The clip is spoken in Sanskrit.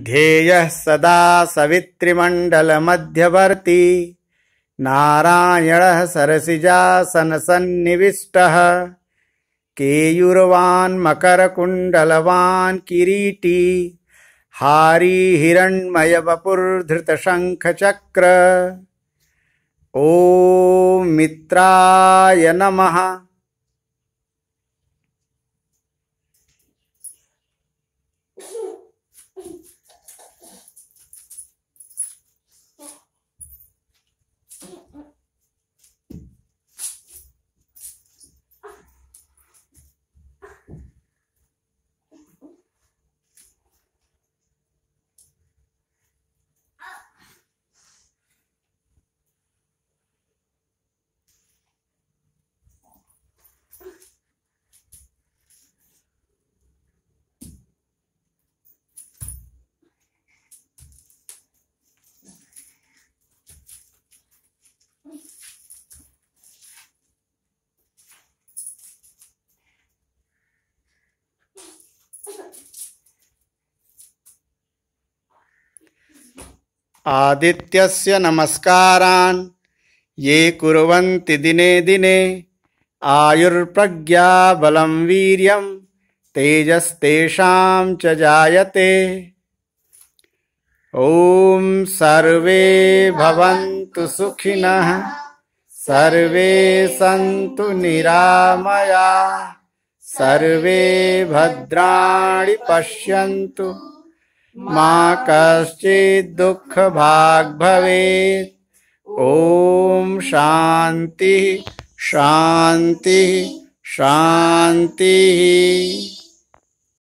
ध्येयः सदा सवित्रिमण्डलमध्यवर्ती नारायणः सरसिजासनसन्निविष्टः केयुर्वान्मकरकुण्डलवान् किरीटी हारीहिरण्मयवपुर्धृतशङ्खचक्र ॐ मित्राय नमः आदित्यस्य नमस्कारान् ये कुर्वन्ति दिने दिने आयुर्प्रज्ञाबलं वीर्यं तेजस्तेषां च जायते ॐ सर्वे भवन्तु सुखिनः सर्वे सन्तु निरामया सर्वे भद्राणि पश्यन्तु माँ कश्चित दुख भाग भवे ओम शांति शांति शांति